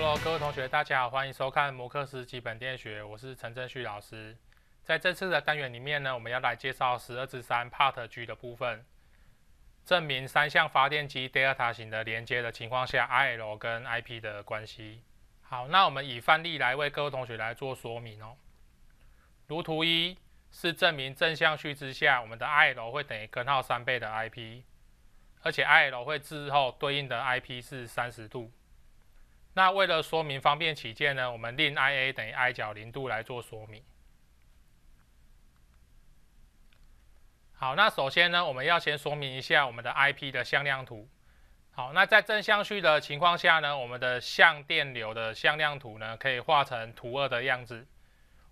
Hello，各位同学，大家好，欢迎收看《摩克斯基本电学》，我是陈正旭老师。在这次的单元里面呢，我们要来介绍十二之三 Part G 的部分，证明三相发电机 Delta 型的连接的情况下，I_L 跟 I_P 的关系。好，那我们以范例来为各位同学来做说明哦。如图一，是证明正向序之下，我们的 I_L 会等于根号三倍的 I_P，而且 I_L 会滞后对应的 I_P 是三十度。那为了说明方便起见呢，我们令 i_a 等于 i 角零度来做说明。好，那首先呢，我们要先说明一下我们的 i_p 的向量图。好，那在正向序的情况下呢，我们的相电流的向量图呢，可以画成图二的样子。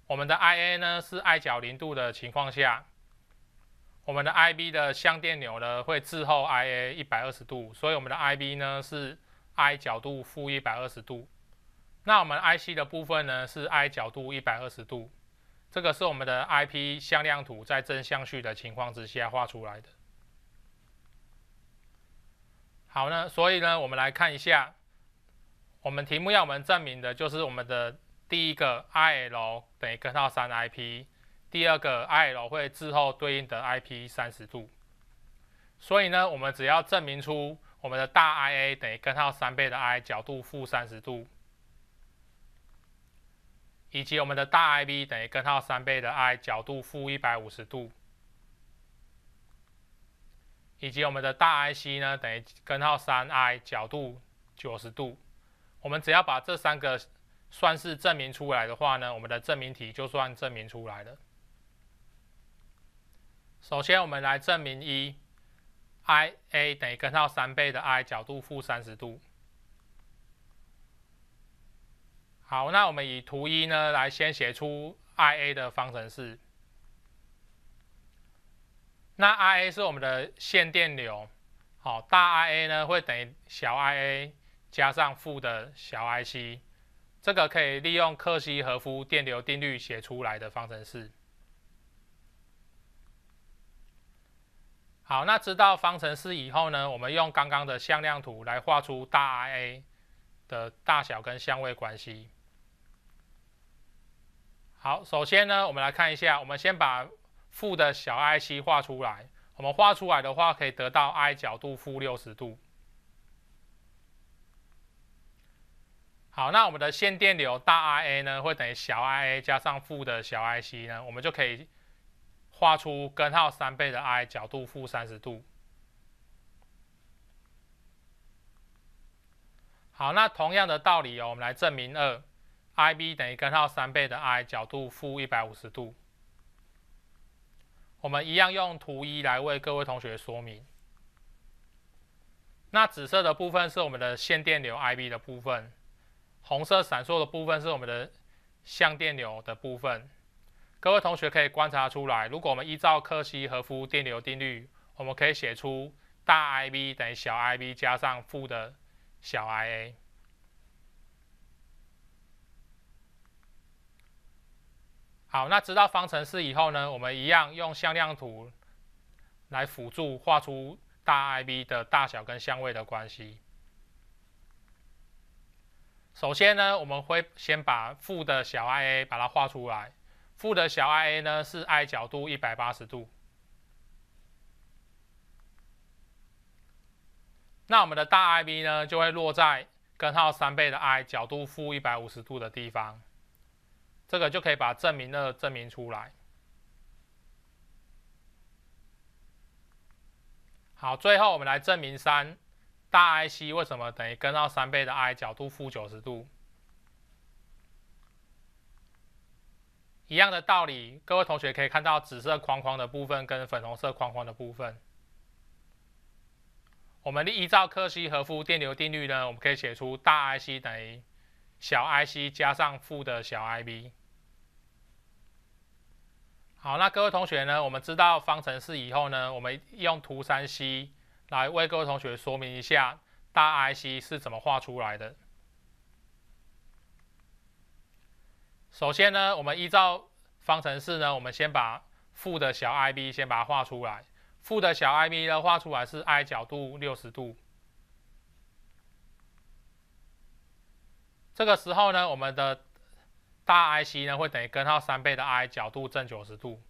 我们的 i_a 呢是 i 角零度的情况下，我们的 i_b 的相电流呢会滞后 i_a 一百二十度，所以我们的 i_b 呢是。I 角度负一百二十度，那我们 I c 的部分呢是 I 角度一百二十度，这个是我们的 I P 向量图在正向序的情况之下画出来的。好呢，所以呢，我们来看一下，我们题目要我们证明的就是我们的第一个 I L 等于根号三 I P，第二个 I L 会滞后对应的 I P 三十度，所以呢，我们只要证明出。我们的大 IA 等于根号三倍的 I，角度负三十度，以及我们的大 IB 等于根号三倍的 I，角度负一百五十度，以及我们的大 IC 呢等于根号三 I，角度九十度。我们只要把这三个算式证明出来的话呢，我们的证明题就算证明出来了。首先，我们来证明一。Ia 等于根号三倍的 I，角度负三十度。好，那我们以图一呢来先写出 IA 的方程式。那 IA 是我们的线电流，好，大 IA 呢会等于小 IA 加上负的小 IC，这个可以利用克西和夫电流定律写出来的方程式。好，那知道方程式以后呢，我们用刚刚的向量图来画出大 Ia 的大小跟相位关系。好，首先呢，我们来看一下，我们先把负的小 ic 画出来。我们画出来的话，可以得到 I 角度负六十度。好，那我们的线电流大 Ia 呢，会等于小 Ia 加上负的小 ic 呢，我们就可以。画出根号三倍的 i，角度负三十度。好，那同样的道理哦，我们来证明二，i_b 等于根号三倍的 i，角度负一百五十度。我们一样用图一来为各位同学说明。那紫色的部分是我们的线电流 i_b 的部分，红色闪烁的部分是我们的相电流的部分。各位同学可以观察出来，如果我们依照克西和夫电流定律，我们可以写出大 Ib 等于小 Ib 加上负的小 IA。好，那知道方程式以后呢，我们一样用向量图来辅助画出大 Ib 的大小跟相位的关系。首先呢，我们会先把负的小 IA 把它画出来。负的小 i a 呢是 i 角度一百八十度，那我们的大 i b 呢就会落在根号三倍的 i 角度负一百五十度的地方，这个就可以把证明二证明出来。好，最后我们来证明三大 i c 为什么等于根号三倍的 i 角度负九十度。一样的道理，各位同学可以看到紫色框框的部分跟粉红色框框的部分。我们依照克西和夫电流定律呢，我们可以写出大 Ic 等于小 Ic 加上负的小 IB。好，那各位同学呢，我们知道方程式以后呢，我们用图三 c 来为各位同学说明一下大 Ic 是怎么画出来的。首先呢，我们依照方程式呢，我们先把负的小 i b 先把它画出来，负的小 i b 呢画出来是 i 角度六十度。这个时候呢，我们的大 i c 呢会等于根号三倍的 i 角度正九十度。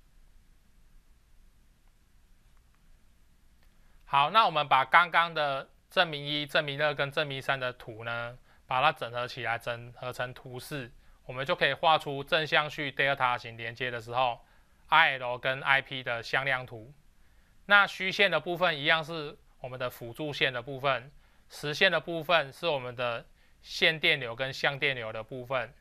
好，那我们把刚刚的证明一、证明二跟证明三的图呢，把它整合起来，整合成图示。我们就可以画出正向序 delta 型连接的时候，I_L 跟 I_P 的向量图。那虚线的部分一样是我们的辅助线的部分，实线的部分是我们的线电流跟相电流的部分。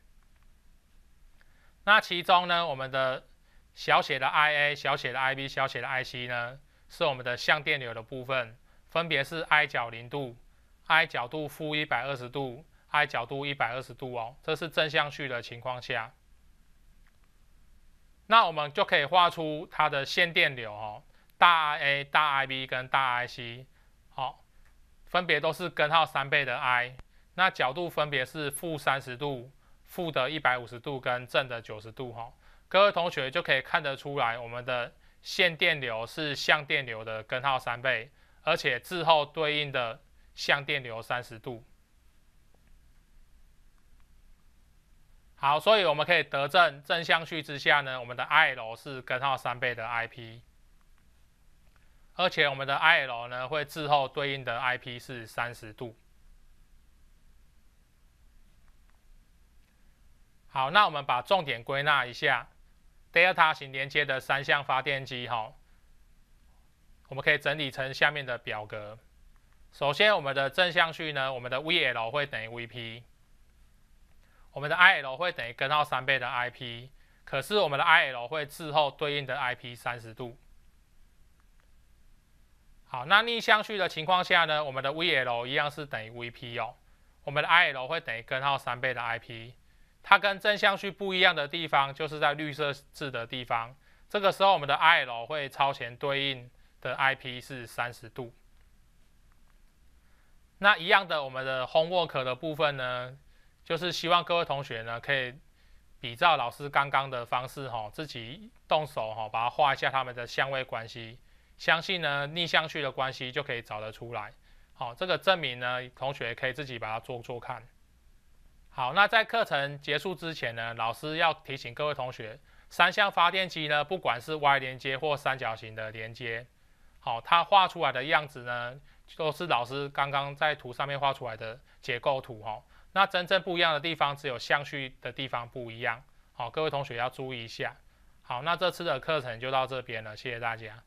那其中呢，我们的小写的 I_A、小写的 I_B、小写的 I_C 呢，是我们的相电流的部分，分别是 I 角零度、I 角度负一百二十度。i 角度一百二十度哦，这是正向序的情况下，那我们就可以画出它的线电流哦，大 I、大 Ib 跟大 Ic，好，分别都是根号三倍的 I，那角度分别是负三十度、负的一百五十度跟正的九十度哈，各位同学就可以看得出来，我们的线电流是相电流的根号三倍，而且滞后对应的相电流三十度。好，所以我们可以得证，正相序之下呢，我们的 IL 是根号三倍的 IP，而且我们的 IL 呢会滞后对应的 IP 是三十度。好，那我们把重点归纳一下，Delta 型连接的三相发电机，哈，我们可以整理成下面的表格。首先，我们的正相序呢，我们的 VL 会等于 VP。我们的 IL 会等于根号三倍的 IP，可是我们的 IL 会滞后对应的 IP 三十度。好，那逆相序的情况下呢？我们的 VL 一样是等于 VP 哦，我们的 IL 会等于根号三倍的 IP。它跟正相序不一样的地方就是在绿色字的地方，这个时候我们的 IL 会超前对应的 IP 是三十度。那一样的，我们的 Homework 的部分呢？就是希望各位同学呢，可以比照老师刚刚的方式哈，自己动手哈，把它画一下它们的相位关系。相信呢，逆向序的关系就可以找得出来。好，这个证明呢，同学可以自己把它做做看。好，那在课程结束之前呢，老师要提醒各位同学，三项发电机呢，不管是 Y 连接或三角形的连接，好，它画出来的样子呢，都是老师刚刚在图上面画出来的结构图哈。那真正不一样的地方，只有相序的地方不一样。好，各位同学要注意一下。好，那这次的课程就到这边了，谢谢大家。